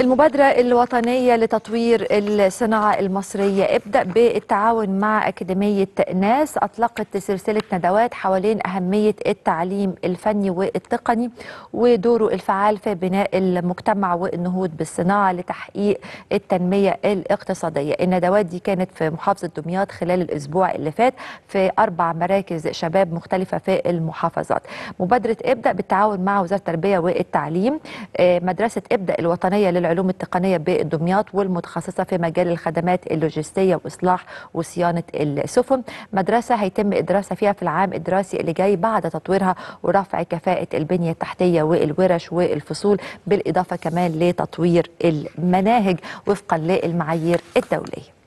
المبادرة الوطنية لتطوير الصناعة المصرية ابدأ بالتعاون مع أكاديمية ناس أطلقت سلسلة ندوات حوالين أهمية التعليم الفني والتقني ودوره الفعال في بناء المجتمع والنهوض بالصناعة لتحقيق التنمية الاقتصادية الندوات دي كانت في محافظة دمياط خلال الأسبوع اللي فات في أربع مراكز شباب مختلفة في المحافظات مبادرة ابدأ بالتعاون مع وزارة التربية والتعليم آه، مدرسة ابدأ الوطنية للعلوم العلوم التقنيه بدمياط والمتخصصه في مجال الخدمات اللوجستيه واصلاح وصيانه السفن مدرسه هيتم ادراسها فيها في العام الدراسي اللي جاي بعد تطويرها ورفع كفاءه البنيه التحتيه والورش والفصول بالاضافه كمان لتطوير المناهج وفقا للمعايير الدوليه